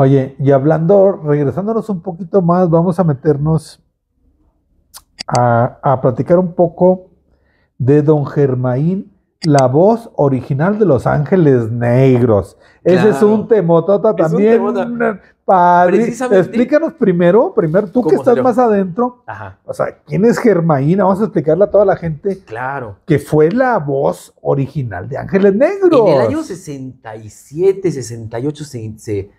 Oye, y hablando, regresándonos un poquito más, vamos a meternos a, a platicar un poco de Don Germain la voz original de Los Ángeles Negros. Ese es un temotota también. explícanos primero, primero tú que estás más adentro. O sea, ¿quién es Germain. Vamos a explicarle a toda la gente. Claro. Que fue la voz original de Ángeles Negros. En el año 67, 68 se, se,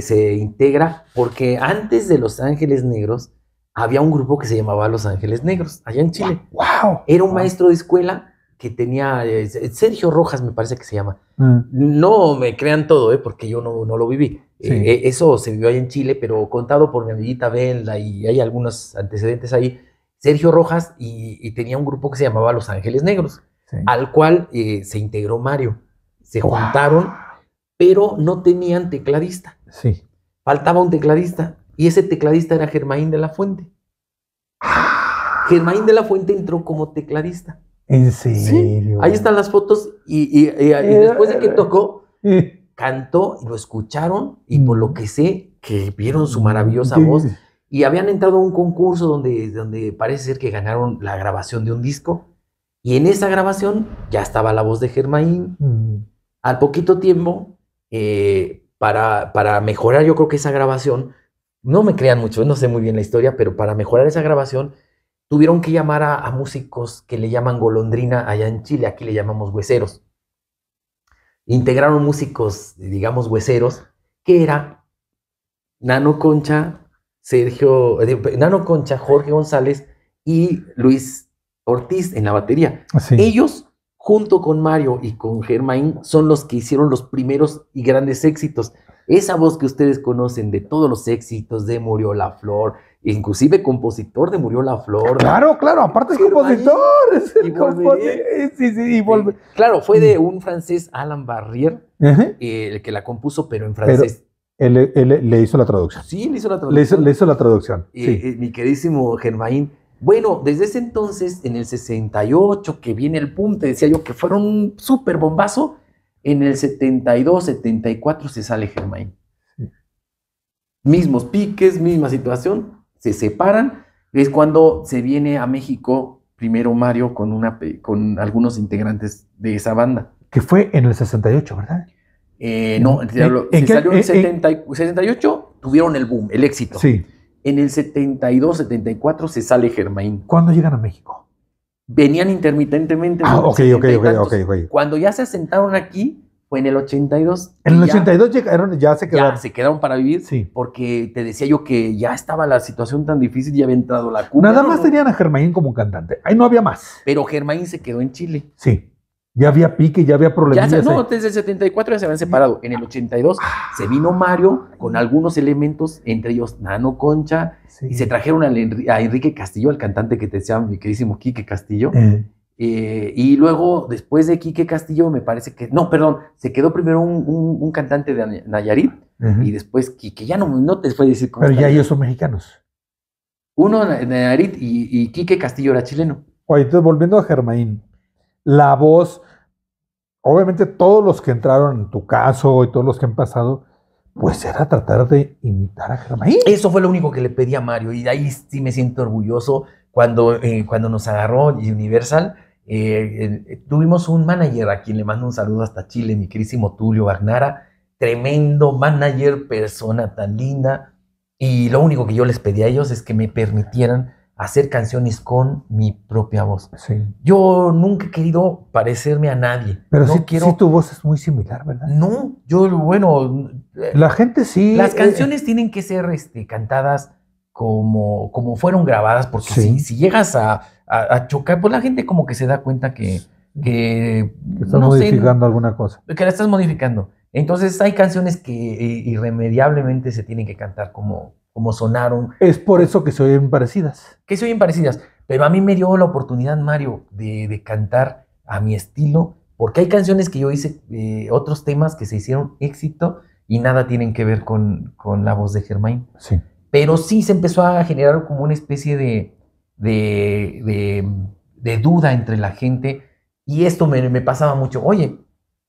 se, integra, porque antes de Los Ángeles Negros había un grupo que se llamaba Los Ángeles Negros, allá en Chile. ¡Wow! Era un maestro de escuela que tenía, Sergio Rojas me parece que se llama. Mm. No me crean todo, eh, porque yo no, lo viví. Eh, eh, eso se vivió allá en Chile, pero contado por mi amiguita y hay algunos antecedentes ahí. Sergio Rojas y, tenía un grupo que se llamaba Los Ángeles Negros, al cual eh, se integró Mario. Se juntaron pero no tenían tecladista. Sí. Faltaba un tecladista y ese tecladista era Germain de la Fuente. Ah. Germain de la Fuente entró como tecladista. ¿En serio? Ahí están las fotos y, eh, después de que eh, tocó, eh. cantó, y lo escucharon y por lo mm. que sé, que vieron su maravillosa voz y habían entrado a un concurso donde, donde parece ser que ganaron la grabación de un disco. Y en esa grabación ya estaba la voz de Germain. Mm. Al poquito tiempo eh, para, para mejorar yo creo que esa grabación, no me crean mucho, no sé muy bien la historia, pero para mejorar esa grabación tuvieron que llamar a, músicos que le llaman golondrina allá en Chile, aquí le llamamos hueseros. Integraron músicos, digamos, hueseros, que era Nano Concha, Sergio, eh, Nano Concha, Jorge González y Luis Ortiz en la batería. Ah, Ellos junto con Mario y con Germain, son los que hicieron los primeros y grandes éxitos. Esa voz que ustedes conocen de todos los éxitos de Murió la Flor, inclusive compositor de Murió la Flor. Claro, claro, aparte es compositor. y, eh, Claro, fue de mm. un francés, Alan Barrier, eh, el que la compuso, pero en francés. él, le hizo la traducción. Sí, le hizo la traducción. Le hizo, la traducción. Eh, mi queridísimo Germain bueno, desde ese entonces, en el 68, que viene el punto, decía yo que fueron un súper bombazo, en el 72, 74 se sale Germain. Mismos piques, misma situación, se separan. Es cuando se viene a México primero Mario con, una, con algunos integrantes de esa banda. Que fue en el 68, ¿verdad? Eh, no, ¿En, salió en el 68, tuvieron el boom, el éxito. Sí. En el 72, 74 se sale Germain. ¿Cuándo llegan a México? Venían intermitentemente. Ah, ok, ok, ok, ok. Cuando ya se asentaron aquí, fue en el 82. En el 82 ya, llegaron, ya se quedaron. Ya se quedaron para vivir. Sí. Porque te decía yo que ya estaba la situación tan difícil, y había entrado la cuna. Nada más tenían a Germain como cantante. Ahí no había más. Pero Germain se quedó en Chile. Sí. Ya había pique, ya había problemas. Ya, no, desde el 74 ya se habían separado. En el 82 se vino Mario con algunos elementos, entre ellos Nano Concha, y se trajeron a, Enrique Castillo, al cantante que te decía mi queridísimo Quique Castillo. Eh. Eh, y luego, después de Quique Castillo, me parece que. No, perdón, se quedó primero un, cantante de Nayarit y después Quique. Ya no, no te puede decir cómo. Pero ya ellos son mexicanos. Uno de Nayarit y, Quique Castillo era chileno. Oye, entonces volviendo a Germaín la voz, obviamente todos los que entraron en tu caso y todos los que han pasado, pues era tratar de imitar a Germán. Eso fue lo único que le pedí a Mario y ahí sí me siento orgulloso cuando, eh, cuando nos agarró Universal. Eh, eh, tuvimos un manager a quien le mando un saludo hasta Chile, mi querísimo Tulio Bagnara, tremendo manager, persona tan linda. Y lo único que yo les pedí a ellos es que me permitieran hacer canciones con mi propia voz. Yo nunca he querido parecerme a nadie. Pero si quiero... tu voz es muy similar, ¿verdad? No, yo, bueno... Eh, la gente sí... Las eh, canciones eh. tienen que ser este, cantadas como, como fueron grabadas, porque si, llegas a, chocar, pues la gente como que se da cuenta que... Que, estás modificando alguna cosa. Que la estás modificando. Entonces hay canciones que irremediablemente se tienen que cantar como, como sonaron. Es por eso que se oyen parecidas. Que se oyen parecidas. Pero a mí me dio la oportunidad, Mario, de, cantar a mi estilo, porque hay canciones que yo hice, eh, otros temas que se hicieron éxito y nada tienen que ver con, la voz de Germain. Sí. Pero sí se empezó a generar como una especie de, de, de, de duda entre la gente y esto me, me pasaba mucho. Oye,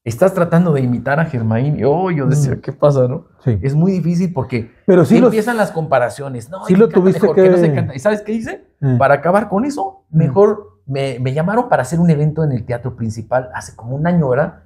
estás tratando de imitar a Germain. Y oh, yo decía, mm. ¿qué pasa, no? Es muy difícil porque Pero sí empiezan las comparaciones. No, sí lo tuviste que... no se ¿Y sabes qué hice? Mm. Para acabar con eso, mm. mejor me, llamaron para hacer un evento en el teatro principal hace como un año, ¿verdad?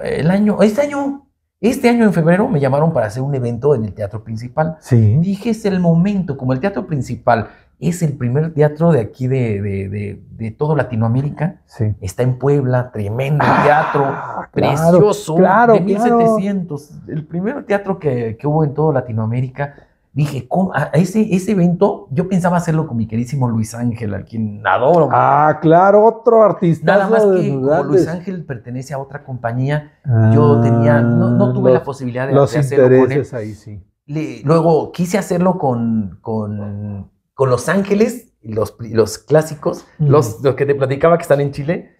El año, este año, este año en febrero me llamaron para hacer un evento en el teatro principal. Sí. Dije, es el momento, como el teatro principal es el primer teatro de aquí de, de, de, de todo Latinoamérica. Sí. Está en Puebla, tremendo teatro. Ah precioso, claro, de 1700, el primer teatro que, hubo en toda Latinoamérica. Dije, ese, ese evento yo pensaba hacerlo con mi queridísimo Luis Ángel, al quien adoro. Ah, claro, otro artista. Nada más que Luis Ángel pertenece a otra compañía, yo ah, tenía, no, tuve la posibilidad de, hacerlo con él. luego quise hacerlo con los Ángeles, los, los clásicos, mm. los, que te platicaba que están en Chile,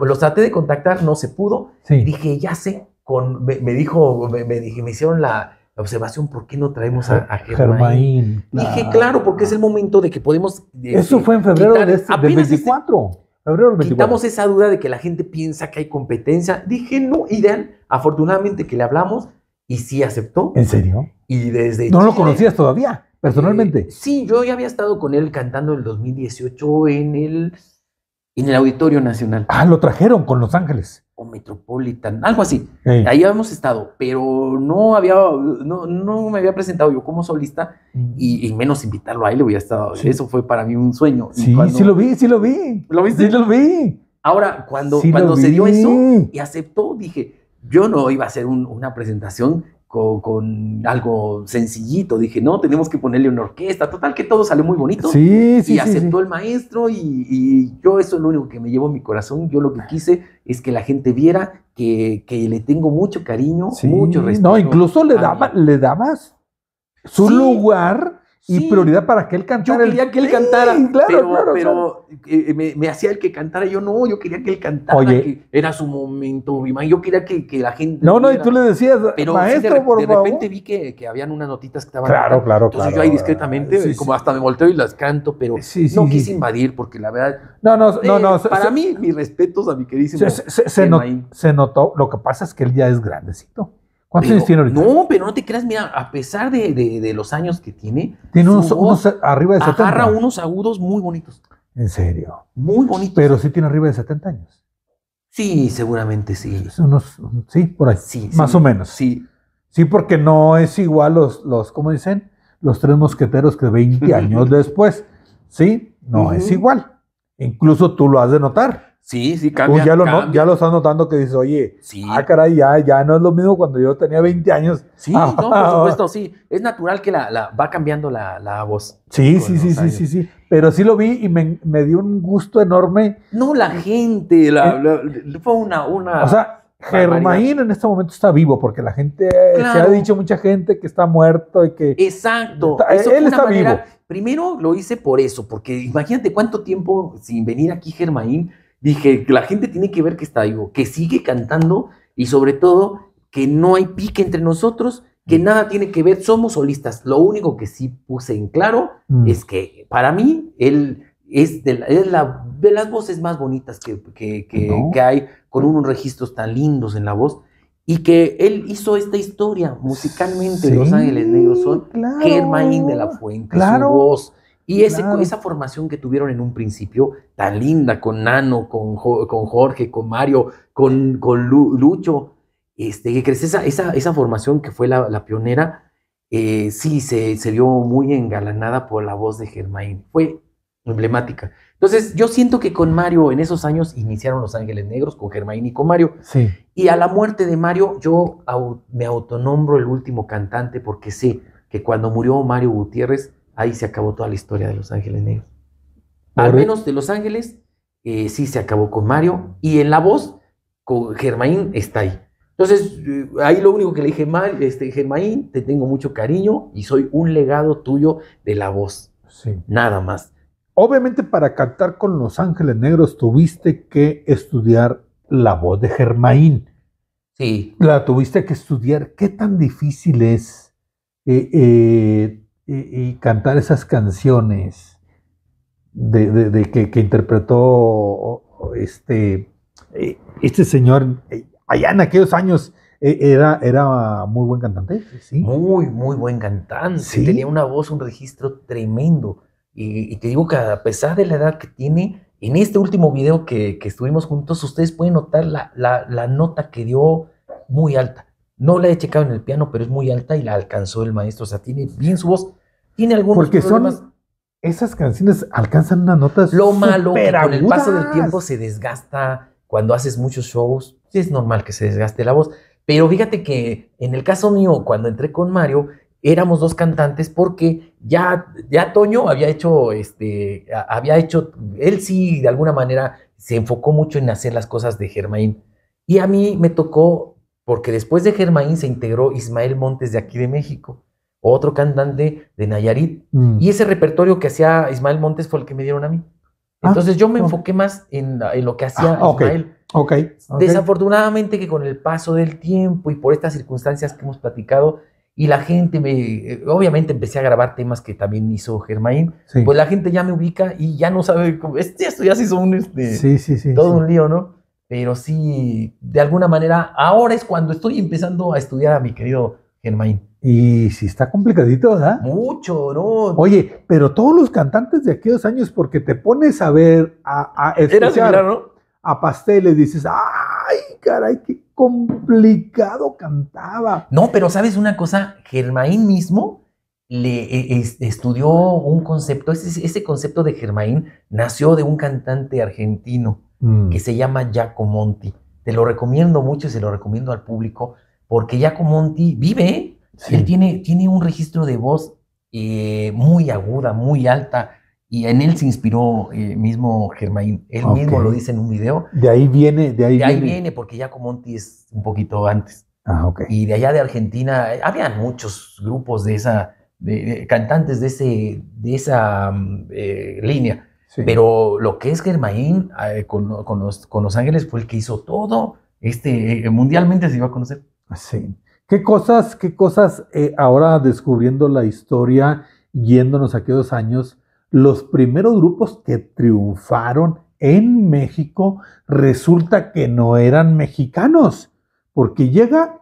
los traté de contactar, no se pudo. dije, ya sé, me, dijo, me, dije, me hicieron la, observación, ¿por qué no traemos a, a Dije, claro, porque es el momento de que podemos... Eso fue en febrero de este, del 24. Quitamos esa duda de que la gente piensa que hay competencia. Dije, no, ideal, afortunadamente que le hablamos y sí aceptó. ¿En serio? Y desde... No lo conocías todavía. ¿Personalmente? Eh, sí, yo ya había estado con él cantando en el 2018 en el, en el Auditorio Nacional. Ah, lo trajeron con Los Ángeles. O Metropolitan, algo así. Ahí habíamos estado, pero no había, no, no me había presentado yo como solista mm. y, menos invitarlo a él hubiera estado. Eso fue para mí un sueño. Sí, sí lo vi, sí lo vi. ¿Lo viste? Sí lo vi. Ahora, cuando, cuando se dio eso y aceptó, dije, yo no iba a hacer una presentación con, algo sencillito. Dije, no, tenemos que ponerle una orquesta. Total, que todo salió muy bonito. Sí, sí. Y aceptó el maestro y, yo eso es lo único que me llevó a mi corazón. Yo lo que ah. quise es que la gente viera que, le tengo mucho cariño, mucho respeto. No, incluso le, daba, le dabas su lugar y prioridad para que él cantara. Yo quería que él cantara. Claro, pero, pero eh, eh, me, hacía el que cantara. Yo no, yo quería que él cantara. Oye. era su momento, Yo quería que, la gente. No, no, y tú le decías, pero maestro, sí, de, de repente vi que, habían unas notitas que estaban. Claro, claro, Entonces yo ahí discretamente, como hasta me volteo y las canto, pero no quise invadir porque la verdad. No, no, no. Eh, no para mí, mis respetos a mi queridísimo. Se, se notó. Lo que pasa es que él ya es grandecito. No, pero no te creas, mira, a pesar de, los años que tiene, tiene unos, arriba de 70. Agarra unos agudos muy bonitos. En serio. Muy bonitos. Pero sí tiene arriba de 70 años. Sí, seguramente sí. Pues sí, por ahí. Sí, más o menos. Sí. Sí, porque no es igual los, los, ¿cómo dicen? Los tres mosqueteros que 20 años después. Sí, no es igual. Incluso tú lo has de notar. Sí, sí, cambia. ya, lo, estás notando que dices, oye, ah, caray, ya, ya no es lo mismo cuando yo tenía 20 años. Sí, no, por supuesto, sí. Es natural que la, va cambiando la, voz. Sí, sí, sí, sí, sí, sí. Pero sí lo vi y me, dio un gusto enorme. No, la gente, la, eh, fue una, una... O sea, Germain en este momento está vivo porque la gente, eh, se ha dicho mucha gente que está muerto y que... Exacto. él está vivo. Primero lo hice por eso, porque imagínate cuánto tiempo sin venir aquí Germain dije, la gente tiene que ver que está vivo, que sigue cantando y sobre todo que no hay pique entre nosotros, que mm. nada tiene que ver, somos solistas. Lo único que sí puse en claro mm. es que para mí él es, de, las voces más bonitas que, hay, con unos registros tan lindos en la voz. Y que él hizo esta historia musicalmente, Los Ángeles Negros son claro, de la Fuente, claro. su voz, y esa formación que tuvieron en un principio, tan linda, con Nano, con, con Jorge, con Mario, con, con Lucho, este, que esa, esa, formación que fue la, pionera, eh, sí, se, se, vio muy engalanada por la voz de Germain. Fue emblemática. Entonces, yo siento que con Mario en esos años iniciaron Los Ángeles Negros, con Germain y con Mario. Y a la muerte de Mario, yo me autonombro el último cantante porque sé que cuando murió Mario Gutiérrez, ahí se acabó toda la historia de Los Ángeles Negros. Al e- menos de Los Ángeles, eh, sí se acabó con Mario. Y en la voz, con Germain está ahí. Entonces, eh, ahí lo único que le dije, mal, este, Germain, te tengo mucho cariño y soy un legado tuyo de la voz. Sí. Nada más. Obviamente para cantar con Los Ángeles Negros tuviste que estudiar la voz de Germain. Sí. La tuviste que estudiar. ¿Qué tan difícil es eh, y, cantar esas canciones de, que, interpretó este, eh, este señor eh, allá en aquellos años. Eh, era, era muy buen cantante, Muy, muy buen cantante. Tenía una voz, un registro tremendo. Y, te digo que a pesar de la edad que tiene, en este último video que, que estuvimos juntos, ustedes pueden notar la, la, la, nota que dio muy alta. No la he checado en el piano, pero es muy alta y la alcanzó el maestro. O sea, tiene bien su voz. Tiene algunos Porque Son, esas canciones alcanzan una nota Lo malo que con el paso del tiempo se desgasta cuando haces muchos shows. Es normal que se desgaste la voz. Pero fíjate que en el caso mío, cuando entré con Mario, éramos dos cantantes porque ya, ya Toño había hecho, este, había hecho, él sí de alguna manera se enfocó mucho en hacer las cosas de Germain. Y a mí me tocó porque después de Germain se integró Ismael Montes de aquí de México, otro cantante de Nayarit. Mm. Y ese repertorio que hacía Ismael Montes fue el que me dieron a mí. Ah, Entonces yo me enfoqué más en, lo que hacía ah, Ismael. Okay, Desafortunadamente que con el paso del tiempo y por estas circunstancias que hemos platicado y la gente me, eh, obviamente empecé a grabar temas que también hizo Germain, pues la gente ya me ubica y ya no sabe, cómo, este esto ya se hizo este, todo un lío, ¿no? pero sí, de alguna manera, ahora es cuando estoy empezando a estudiar a mi querido Germain. Y sí, está complicadito, ¿verdad? Mucho, ¿no? Oye, pero todos los cantantes de aquellos años, porque te pones a ver, a, a escuchar a Pasteles, dices, ¡ay, caray, qué complicado cantaba! No, pero ¿sabes una cosa? Germain mismo le e, estudió un concepto, ese, ese concepto de Germain nació de un cantante argentino Mm. que se llama Monti Te lo recomiendo mucho y se lo recomiendo al público porque Monti vive, ¿eh? él tiene, tiene un registro de voz eh, muy aguda, muy alta. Y en él se inspiró eh, mismo Germain. Él mismo lo dice en un video. De ahí viene, de ahí de ahí viene, porque Giacomonti es un poquito antes. Ah, y de allá de Argentina, había muchos grupos de esa, de, cantantes de, ese, de esa mm, línea. Pero lo que es Germain eh, con, los, Ángeles fue el que hizo todo. Este, eh, mundialmente se iba a conocer. Ah, sí. ¿Qué cosas, qué cosas eh, ahora descubriendo la historia, yéndonos a aquellos años, los primeros grupos que triunfaron en México resulta que no eran mexicanos? Porque llega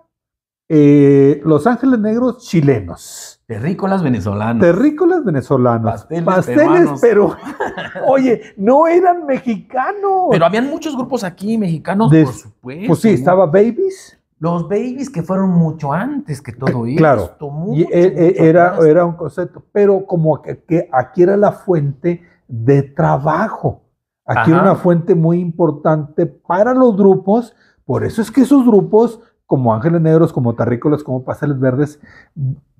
Los Ángeles Negros chilenos. Terrícolas venezolanos. Terrícolas venezolanos. Pasteles, Pasteles pero oye, no eran mexicanos. Pero habían muchos grupos aquí mexicanos, por supuesto. Pues sí, estaba Babies. Los Babies que fueron mucho antes que todo eh, Claro. Eh, eh, era, era un concepto, pero como que, aquí era la fuente de trabajo. Aquí era una fuente muy importante para los grupos. Por eso es que esos grupos como Ángeles Negros, como Tarrícolas, como Pasteles Verdes,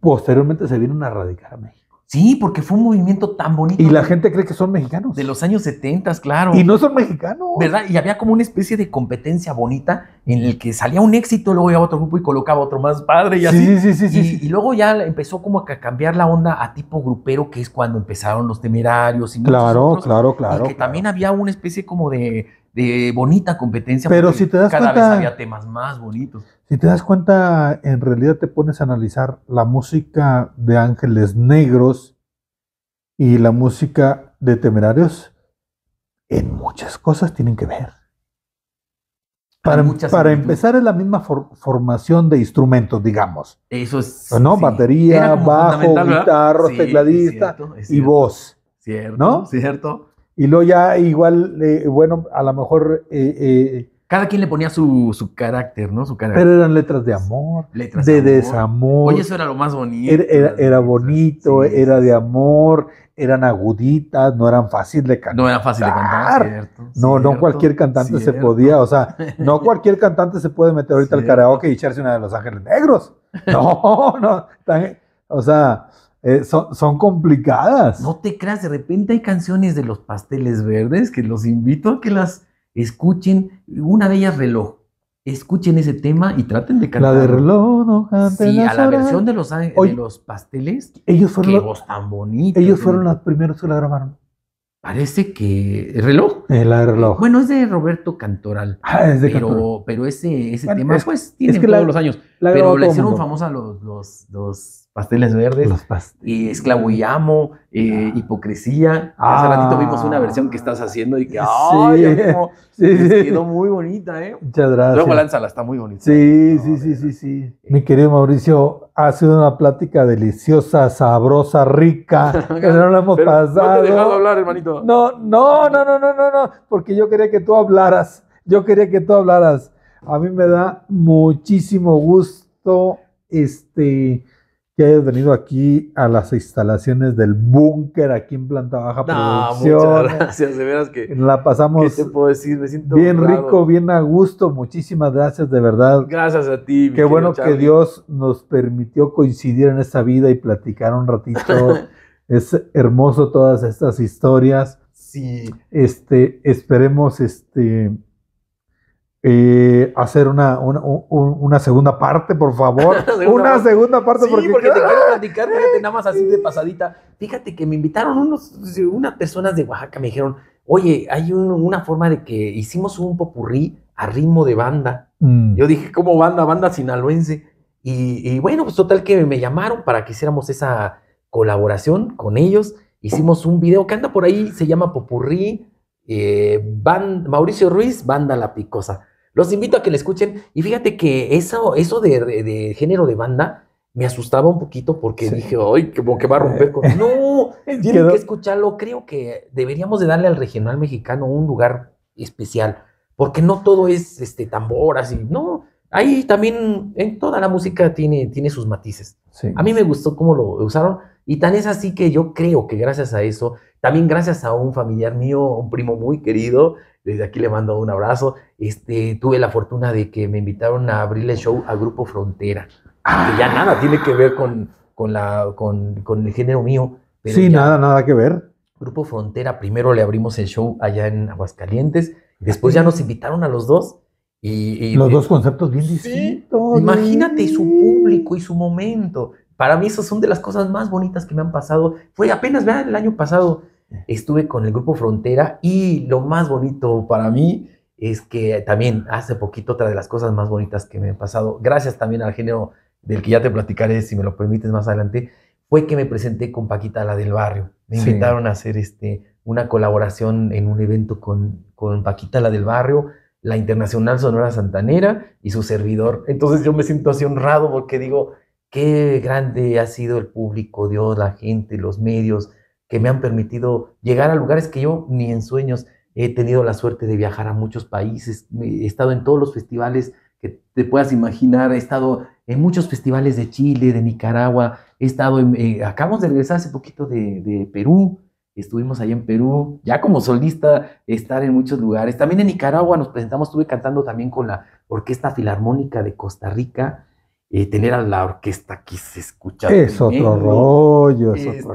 posteriormente se vienen a radicar a México. Sí, porque fue un movimiento tan bonito. Y la gente cree que son mexicanos. De los años 70, claro. Y no son mexicanos. ¿Verdad? Y había como una especie de competencia bonita en el que salía un éxito, luego iba otro grupo y colocaba otro más padre y así. Sí, sí, sí, y, sí, y luego ya empezó como a cambiar la onda a tipo grupero, que es cuando empezaron los temerarios y Claro, claro, claro. Y que también había una especie como de de bonita competencia. Pero si te das cuenta, había temas más bonitos. Si te das cuenta, en realidad te pones a analizar la música de Ángeles Negros y la música de Temerarios, en muchas cosas tienen que ver. Para, em- empezar es la misma formación de instrumentos, digamos. Eso es. ¿No? Batería, bajo, guitarra, tecladista y voz. Cierto, ¿no? Cierto. Y luego ya igual, eh, bueno, a lo mejor... Eh, eh, cada quien le ponía su, carácter, ¿no? Su carácter. Pero eran letras de amor, de, desamor. Oye, eso era lo más bonito. Era, bonito, era de amor, eran aguditas, no eran fácil de cantar. No era fácil de cantar, No, no cualquier cantante se podía, o sea, no cualquier cantante se puede meter ahorita al karaoke y echarse una de Los Ángeles Negros. No, no, o sea, eh, son, complicadas. No te creas, de repente hay canciones de los pasteles verdes que los invito a que las escuchen. Una de ellas, reloj. Escuchen ese tema y traten de cantar. La de reloj, no Sí, a la versión de los, los pasteles. Ellos fueron. Qué voz tan bonita. Ellos fueron los primeros que la grabaron. Parece que. ¿El reloj? Eh, de reloj. Bueno, es de Roberto Cantoral. Ah, es de pero, Pero ese, tema, es, pues, tiene que todos los años. pero le hicieron famosa los, los, los pasteles verdes. Y esclavo y amo, eh, ah. hipocresía. Ah, Hace ratito vimos una versión que estás haciendo y que, ¡ay! Sí, Quedó muy bonita, ¿eh? Muchas gracias. Luego lánzala, está muy bonita. Sí, ¿eh? sí, sí, sí, Mi querido Mauricio, ha sido una plática deliciosa, sabrosa, rica. no hemos pasado. No te he hablar, hermanito. No, no, no, no, no, no, no, porque yo quería que tú hablaras. Yo quería que tú hablaras. A mí me da muchísimo gusto este hayas venido aquí a las instalaciones del búnker aquí en Planta Baja no, Muchas gracias, de veras que la pasamos. siento bien rico, bien a gusto. Muchísimas gracias, de verdad. Gracias a ti. Qué bueno que Dios nos permitió coincidir en esta vida y platicar un ratito. es hermoso todas estas historias. Sí. Este, esperemos este eh, hacer una, segunda parte, por favor. una segunda parte. porque, te quiero platicar, fíjate, nada más así de pasadita. Fíjate que me invitaron unos, unas personas de Oaxaca, me dijeron, oye, hay una forma de que hicimos un popurrí a ritmo de banda. Mm. Yo dije, ¿cómo banda? Banda sinaloense. Y, bueno, pues total que me llamaron para que hiciéramos esa colaboración con ellos. Hicimos un video que anda por ahí, se llama Popurrí, eh, Mauricio Ruiz, Banda La Picosa. Los invito a que le escuchen. Y fíjate que eso, eso de, género de banda me asustaba un poquito porque dije, ay, como que va a romper con... No, tienen que escucharlo. Creo que deberíamos de darle al regional mexicano un lugar especial, porque no todo es este tambor así, no. Ahí también en eh, toda la música tiene, tiene sus matices. A mí me gustó cómo lo usaron y tan es así que yo creo que gracias a eso, también gracias a un familiar mío, un primo muy querido, desde aquí le mando un abrazo. Este, tuve la fortuna de que me invitaron a abrir el show a Grupo Frontera, que ya ah. nada tiene que ver con, con, la, con, con el género mío. Pero sí, nada, nada que ver. Grupo Frontera, primero le abrimos el show allá en Aguascalientes, después ya nos invitaron a los dos. Y, los dos conceptos bien distintos. Imagínate su público y su momento. Para mí, eso son de las cosas más bonitas que me han pasado. Fue apenas, vean, el año pasado estuve con el grupo Frontera y lo más bonito para mí es que también hace poquito otra de las cosas más bonitas que me han pasado, gracias también al género del que ya te platicaré, si me lo permites más adelante, fue que me presenté con Paquita, la del barrio. Me invitaron a hacer este, una colaboración en un evento con, con Paquita, la del barrio, la Internacional Sonora Santanera y su servidor. Entonces yo me siento así honrado porque digo, qué grande ha sido el público, Dios, la gente, los medios, que me han permitido llegar a lugares que yo ni en sueños he tenido la suerte de viajar a muchos países, he estado en todos los festivales que te puedas imaginar, he estado en muchos festivales de Chile, de Nicaragua, he estado en, eh, acabamos de regresar hace poquito de, Perú, estuvimos ahí en Perú, ya como solista, estar en muchos lugares. También en Nicaragua nos presentamos, estuve cantando también con la Orquesta Filarmónica de Costa Rica, eh, tener a la orquesta que se escucha. Es otro rollo. Es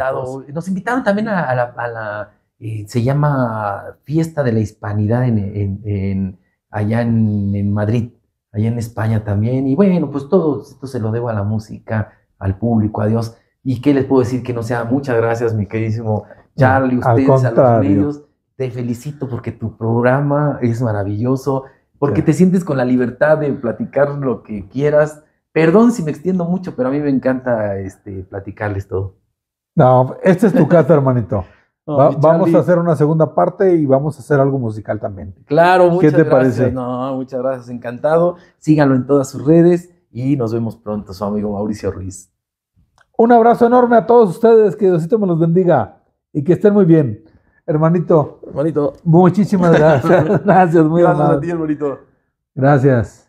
Nos invitaron también a, la, a eh, se llama Fiesta de la Hispanidad en, allá en, Madrid, allá en España también. Y bueno, pues todo esto se lo debo a la música, al público, a Dios. ¿Y qué les puedo decir que no sea? Muchas gracias, mi queridísimo Charlie, ustedes a los medios. Te felicito porque tu programa es maravilloso, porque te sientes con la libertad de platicar lo que quieras Perdón si me extiendo mucho, pero a mí me encanta este, platicarles todo. No, esta es tu casa, hermanito. vamos a hacer una segunda parte y vamos a hacer algo musical también. Claro, muchas ¿Qué te Parece? No, muchas gracias, encantado. Síganlo en todas sus redes y nos vemos pronto, su amigo Mauricio Ruiz. Un abrazo enorme a todos ustedes, que Diosito me los bendiga y que estén muy bien. Hermanito. Hermanito. Muchísimas gracias. gracias, muy Gracias a ti, hermanito. Gracias.